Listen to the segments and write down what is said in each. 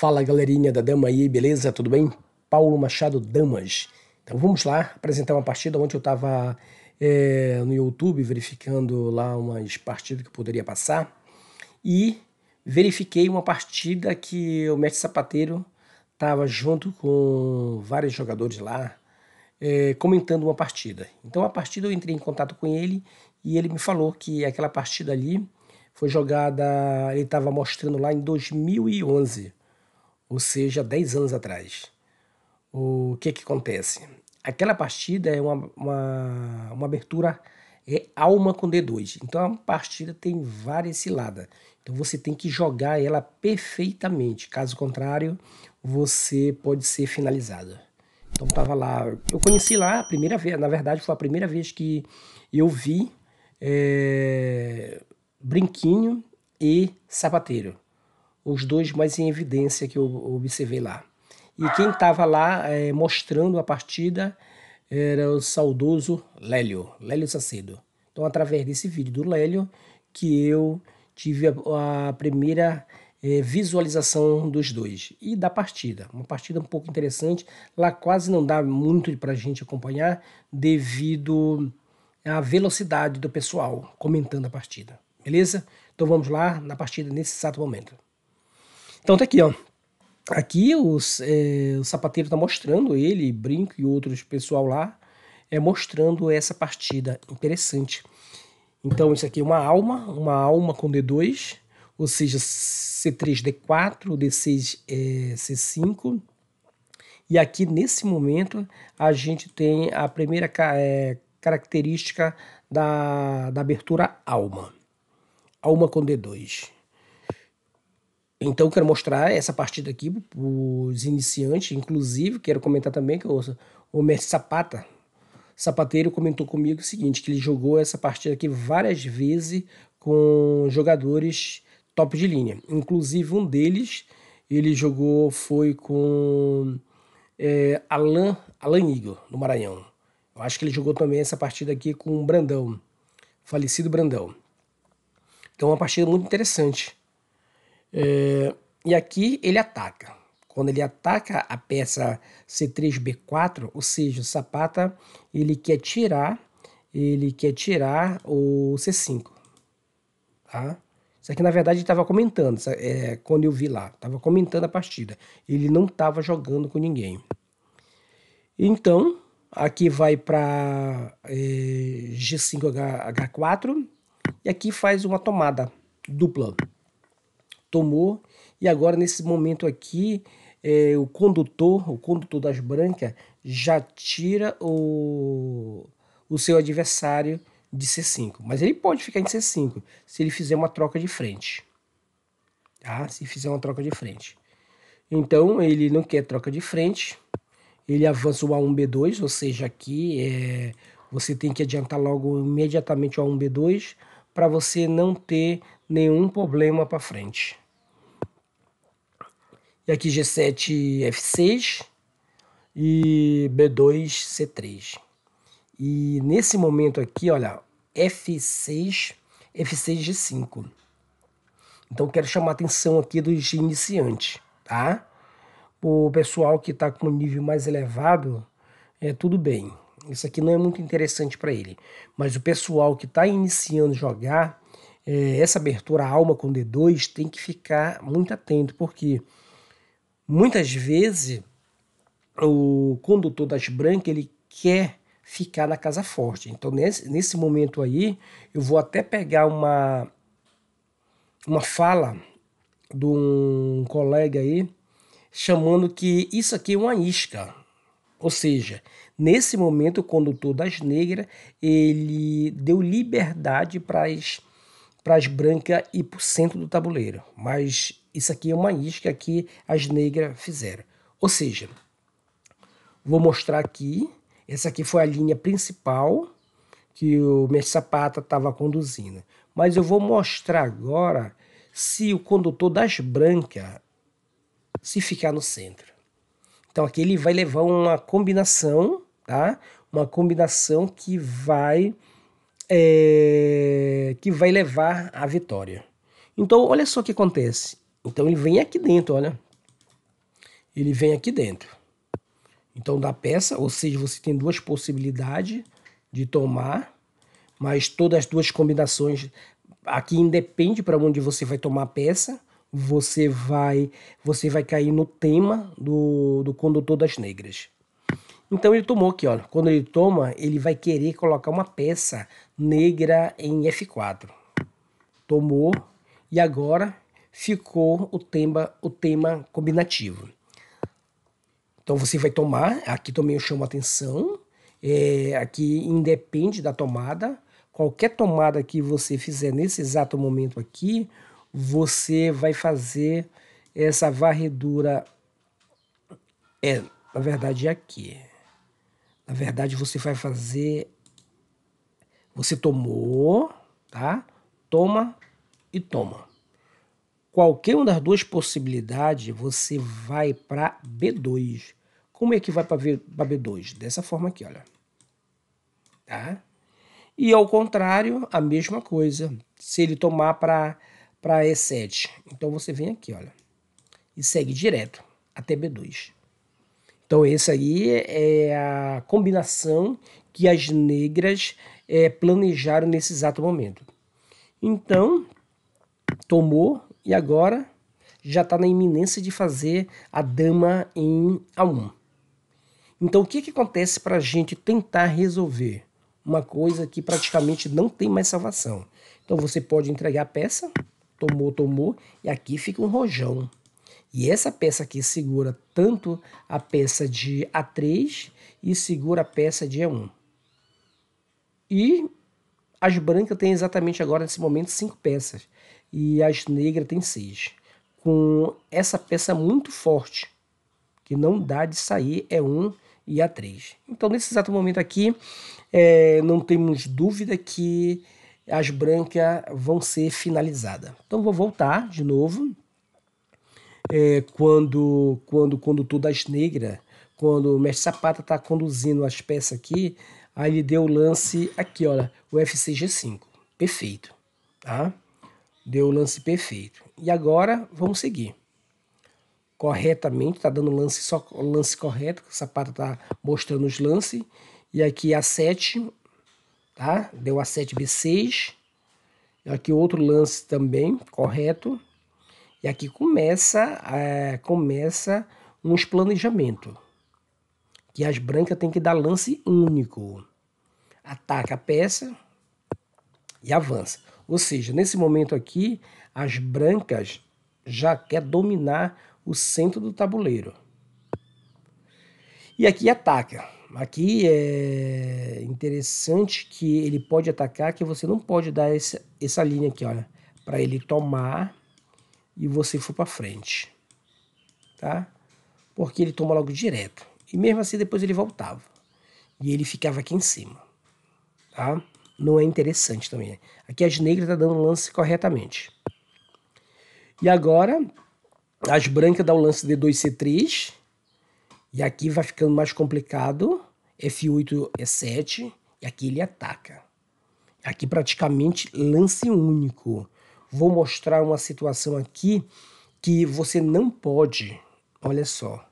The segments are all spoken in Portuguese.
Fala galerinha da Dama aí, beleza? Tudo bem? Paulo Machado Damas. Então vamos lá apresentar uma partida onde eu estava é, no YouTube verificando lá umas partidas que eu poderia passar e verifiquei uma partida que o mestre sapateiro estava junto com vários jogadores lá é, comentando uma partida. Então a partida eu entrei em contato com ele e ele me falou que aquela partida ali foi jogada, ele estava mostrando lá em 2011 ou seja, 10 anos atrás. O que é que acontece? Aquela partida é uma, uma, uma abertura é alma com D2. Então a partida tem várias ciladas. Então você tem que jogar ela perfeitamente. Caso contrário, você pode ser finalizado. Então tava lá. Eu conheci lá a primeira vez, na verdade, foi a primeira vez que eu vi é, brinquinho e sapateiro os dois mais em evidência que eu observei lá. E quem estava lá é, mostrando a partida era o saudoso Lélio, Lélio Sacedo. Então, através desse vídeo do Lélio, que eu tive a, a primeira é, visualização dos dois e da partida. Uma partida um pouco interessante, lá quase não dá muito para a gente acompanhar devido à velocidade do pessoal comentando a partida. Beleza? Então vamos lá na partida nesse exato momento. Então tá aqui, ó. Aqui os, é, o sapateiro tá mostrando ele, Brinco e outros pessoal lá, é mostrando essa partida. Interessante. Então isso aqui é uma alma, uma alma com D2, ou seja, C3, D4, D6, é, C5. E aqui nesse momento a gente tem a primeira é, característica da, da abertura alma. Alma com D2. Então, quero mostrar essa partida aqui para os iniciantes, inclusive, quero comentar também que o, o Messi Sapata, Sapateiro, comentou comigo o seguinte, que ele jogou essa partida aqui várias vezes com jogadores top de linha. Inclusive, um deles, ele jogou, foi com é, Alan, Alan Igor, no Maranhão. Eu acho que ele jogou também essa partida aqui com o Brandão, falecido Brandão. Então, é uma partida muito interessante. É, e aqui ele ataca. Quando ele ataca a peça C3B4, ou seja, o Sapata, ele quer tirar, ele quer tirar o C5, tá? Isso aqui, na verdade, estava comentando, é, quando eu vi lá, estava comentando a partida. Ele não estava jogando com ninguém. Então, aqui vai para é, G5H4 e aqui faz uma tomada dupla tomou e agora nesse momento aqui é, o condutor, o condutor das brancas já tira o, o seu adversário de C5, mas ele pode ficar em C5 se ele fizer uma troca de frente, tá? Se fizer uma troca de frente. Então ele não quer troca de frente, ele avança o A1 B2, ou seja, aqui é, você tem que adiantar logo imediatamente o A1 B2 para você não ter nenhum problema para frente. E aqui G7 F6 e B2 C3. E nesse momento aqui, olha, F6, F6 G5. Então quero chamar a atenção aqui dos iniciantes, tá? O pessoal que está com nível mais elevado, é tudo bem, isso aqui não é muito interessante para ele. Mas o pessoal que está iniciando jogar, é, essa abertura alma com D2 tem que ficar muito atento, porque muitas vezes o condutor das brancas ele quer ficar na casa forte. Então nesse, nesse momento aí eu vou até pegar uma uma fala de um colega aí chamando que isso aqui é uma isca. Ou seja, nesse momento o condutor das negras ele deu liberdade para as para as brancas ir para o centro do tabuleiro. Mas isso aqui é uma isca que as negras fizeram. Ou seja, vou mostrar aqui. Essa aqui foi a linha principal que o mestre Sapata estava conduzindo. Mas eu vou mostrar agora se o condutor das brancas se ficar no centro. Então aqui ele vai levar uma combinação, tá? Uma combinação que vai é, que vai levar à vitória. Então olha só o que acontece. Então ele vem aqui dentro, olha. Ele vem aqui dentro. Então da peça, ou seja, você tem duas possibilidades de tomar, mas todas as duas combinações aqui independe para onde você vai tomar a peça você vai você vai cair no tema do, do condutor das negras. Então ele tomou aqui, olha, quando ele toma, ele vai querer colocar uma peça negra em F4. Tomou e agora ficou o tema o tema combinativo. Então você vai tomar, aqui também eu chamo atenção, é, aqui independe da tomada, qualquer tomada que você fizer nesse exato momento aqui, você vai fazer essa varredura. É, na verdade, é aqui. Na verdade, você vai fazer. Você tomou, tá? Toma e toma. Qualquer uma das duas possibilidades, você vai para B2. Como é que vai para B2? Dessa forma aqui, olha. Tá? E ao contrário, a mesma coisa. Se ele tomar para para E7. Então você vem aqui, olha, e segue direto até B2. Então essa aí é a combinação que as negras é, planejaram nesse exato momento. Então, tomou e agora já está na iminência de fazer a dama em A1. Então o que, que acontece para a gente tentar resolver uma coisa que praticamente não tem mais salvação? Então você pode entregar a peça, tomou, tomou, e aqui fica um rojão. E essa peça aqui segura tanto a peça de A3 e segura a peça de E1. E as brancas têm exatamente agora, nesse momento, cinco peças. E as negras têm seis. Com essa peça muito forte, que não dá de sair E1 e A3. Então, nesse exato momento aqui, é, não temos dúvida que as brancas vão ser finalizadas. Então vou voltar de novo. É, quando, quando o condutor das negras, quando o mestre Sapata está conduzindo as peças aqui, aí ele deu o lance aqui, olha, o FCG5. Perfeito. Tá? Deu o lance perfeito. E agora vamos seguir corretamente, tá dando lance só lance correto, o sapato tá mostrando os lances. E aqui a7 tá? Deu A7, B6. Aqui outro lance também, correto. E aqui começa, é, começa um planejamento. Que as brancas têm que dar lance único. Ataca a peça e avança. Ou seja, nesse momento aqui, as brancas já quer dominar o centro do tabuleiro. E aqui ataca. Aqui é interessante que ele pode atacar, que você não pode dar essa, essa linha aqui, olha, para ele tomar e você for para frente, tá? Porque ele toma logo direto. E mesmo assim depois ele voltava. E ele ficava aqui em cima, tá? Não é interessante também. Aqui as negras tá dando lance corretamente. E agora as brancas dão o lance de 2 C3, e aqui vai ficando mais complicado. F8, E7. E aqui ele ataca. Aqui praticamente lance único. Vou mostrar uma situação aqui que você não pode. Olha só.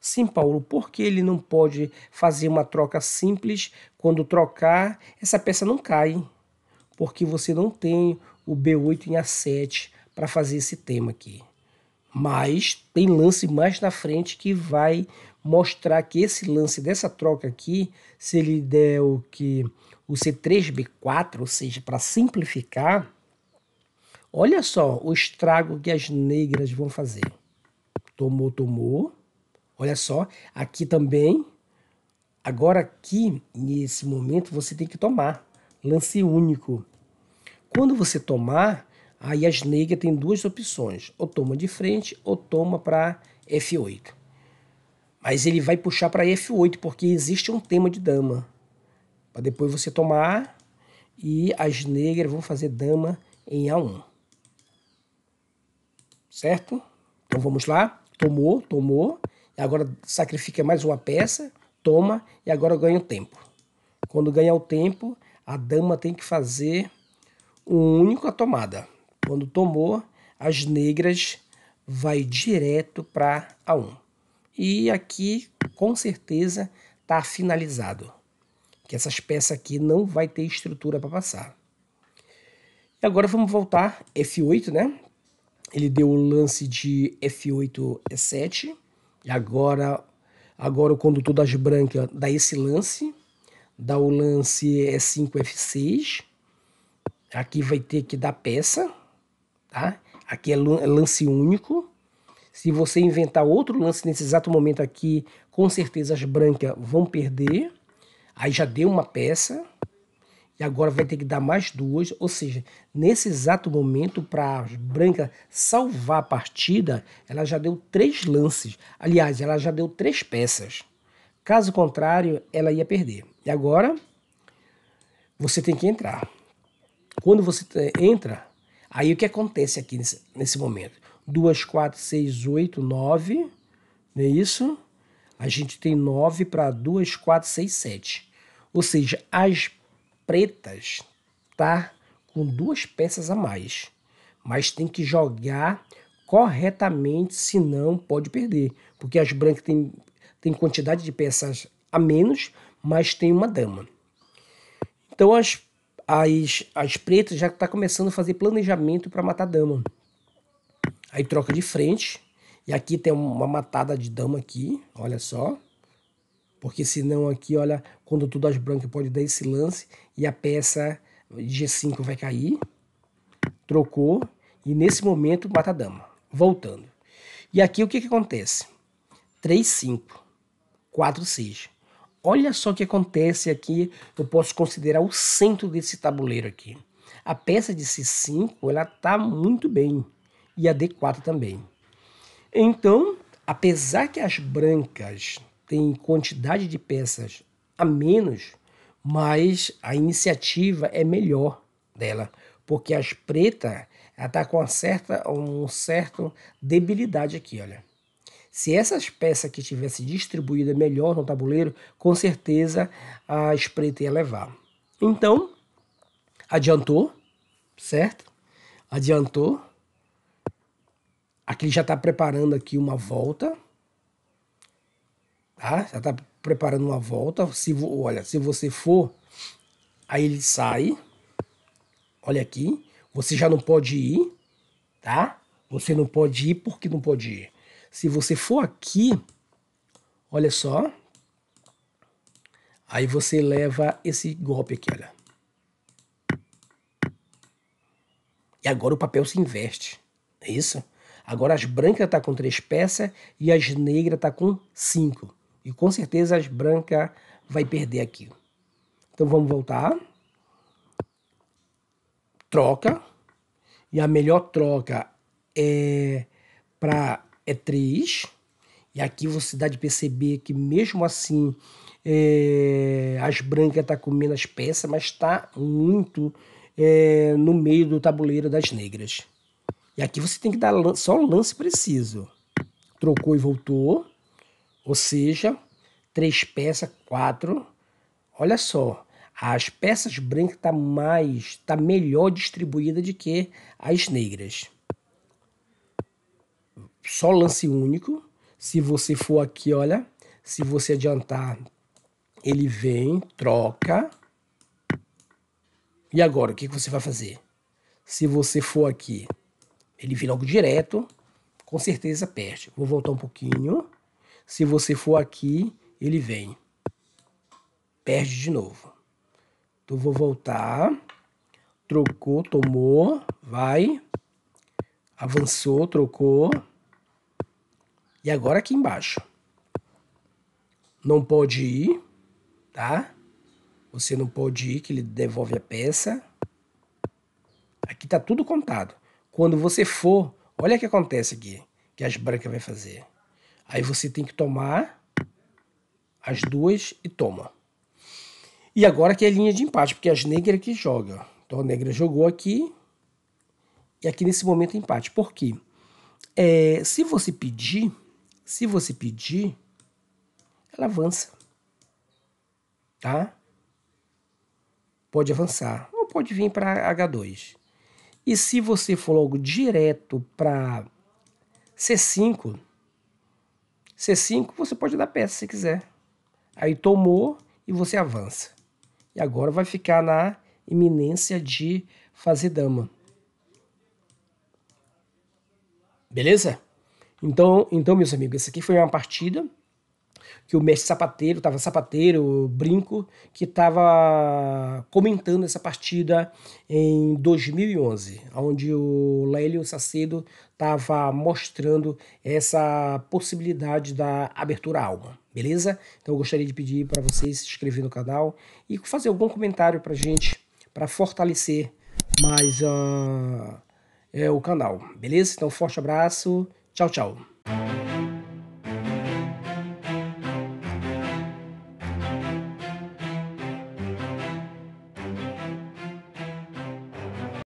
Sim, Paulo, por que ele não pode fazer uma troca simples? Quando trocar, essa peça não cai, porque você não tem o B8 em A7 para fazer esse tema aqui. Mas tem lance mais na frente que vai mostrar que esse lance dessa troca aqui, se ele der o que o C3B4, ou seja, para simplificar, olha só o estrago que as negras vão fazer. Tomou, tomou. Olha só, aqui também. Agora aqui, nesse momento, você tem que tomar lance único. Quando você tomar, Aí a Snake tem duas opções, ou toma de frente ou toma para F8. Mas ele vai puxar para F8 porque existe um tema de dama. Para depois você tomar e as negras vão fazer dama em A1. Certo? Então vamos lá. Tomou, tomou. Agora sacrifica mais uma peça, toma e agora ganha o tempo. Quando ganhar o tempo, a dama tem que fazer um único a tomada. Quando tomou, as negras vai direto para A1. E aqui, com certeza, está finalizado. Que essas peças aqui não vai ter estrutura para passar. E agora vamos voltar F8, né? Ele deu o lance de F8, E7. E agora, agora o condutor das brancas dá esse lance. Dá o lance E5, F6. Aqui vai ter que dar peça Tá? Aqui é, é lance único. Se você inventar outro lance nesse exato momento aqui, com certeza as brancas vão perder. Aí já deu uma peça. E agora vai ter que dar mais duas. Ou seja, nesse exato momento, para as brancas salvar a partida, ela já deu três lances. Aliás, ela já deu três peças. Caso contrário, ela ia perder. E agora, você tem que entrar. Quando você entra, Aí o que acontece aqui nesse, nesse momento? 2, 4, 6, 8, 9, não é isso? A gente tem 9 para 2, 4, 6, 7. Ou seja, as pretas tá com duas peças a mais, mas tem que jogar corretamente, senão pode perder, porque as brancas têm tem quantidade de peças a menos, mas tem uma dama. Então as as, as pretas já tá começando a fazer planejamento para matar dama. Aí troca de frente. E aqui tem uma matada de dama aqui, olha só. Porque senão aqui, olha, quando tudo as brancas pode dar esse lance e a peça de G5 vai cair. Trocou e nesse momento mata a dama, voltando. E aqui o que, que acontece? 3, 5, 4, 6. Olha só o que acontece aqui, eu posso considerar o centro desse tabuleiro aqui. A peça de C5 ela está muito bem e a D4 também. Então, apesar que as brancas têm quantidade de peças a menos, mas a iniciativa é melhor dela, porque as pretas tá com uma certa, um certo debilidade aqui, olha. Se essas peças que tivesse distribuída melhor no tabuleiro, com certeza a espreita ia levar. Então, adiantou, certo? Adiantou. Aqui já está preparando aqui uma volta. Tá? Já está preparando uma volta. Se Olha, se você for, aí ele sai. Olha aqui. Você já não pode ir, tá? Você não pode ir porque não pode ir. Se você for aqui, olha só. Aí você leva esse golpe aqui, olha. E agora o papel se investe. É isso? Agora as brancas tá com três peças e as negras tá com cinco. E com certeza as brancas vai perder aqui. Então vamos voltar. Troca. E a melhor troca é para é 3. E aqui você dá de perceber que mesmo assim é, as brancas tá com menos peça, mas está muito é, no meio do tabuleiro das negras. E aqui você tem que dar só um lance preciso. Trocou e voltou. Ou seja, três peças, quatro. Olha só, as peças brancas tá mais, tá melhor distribuída do que as negras só lance único. Se você for aqui, olha, se você adiantar, ele vem, troca. E agora, o que, você vai fazer? Se você for aqui, ele vir logo direto, com certeza perde. Vou voltar um pouquinho. Se você for aqui, ele vem. Perde de novo. Então vou voltar. Trocou, tomou, vai. Avançou, trocou. E agora aqui embaixo. Não pode ir, tá? Você não pode ir, que ele devolve a peça. Aqui tá tudo contado. Quando você for, olha o que acontece aqui, que as brancas vai fazer. Aí você tem que tomar as duas e toma. E agora que é linha de empate, porque as negras que jogam. Então a negra jogou aqui, e aqui nesse momento é empate. Por quê? É, se você pedir, se você pedir, ela avança. Tá? Pode avançar ou pode vir para H2. E se você for logo direto para C5, C5 você pode dar peça se quiser. Aí tomou e você avança. E agora vai ficar na iminência de fazer dama. Beleza? Então, então meus amigos, essa aqui foi uma partida que o mestre sapateiro, tava sapateiro, brinco, que estava comentando essa partida em 2011, onde o Lélio Sacedo estava mostrando essa possibilidade da abertura alma, beleza? Então eu gostaria de pedir para vocês se inscrever no canal e fazer algum comentário para gente, para fortalecer mais uh, é, o canal, beleza? Então forte abraço. Tchau, tchau.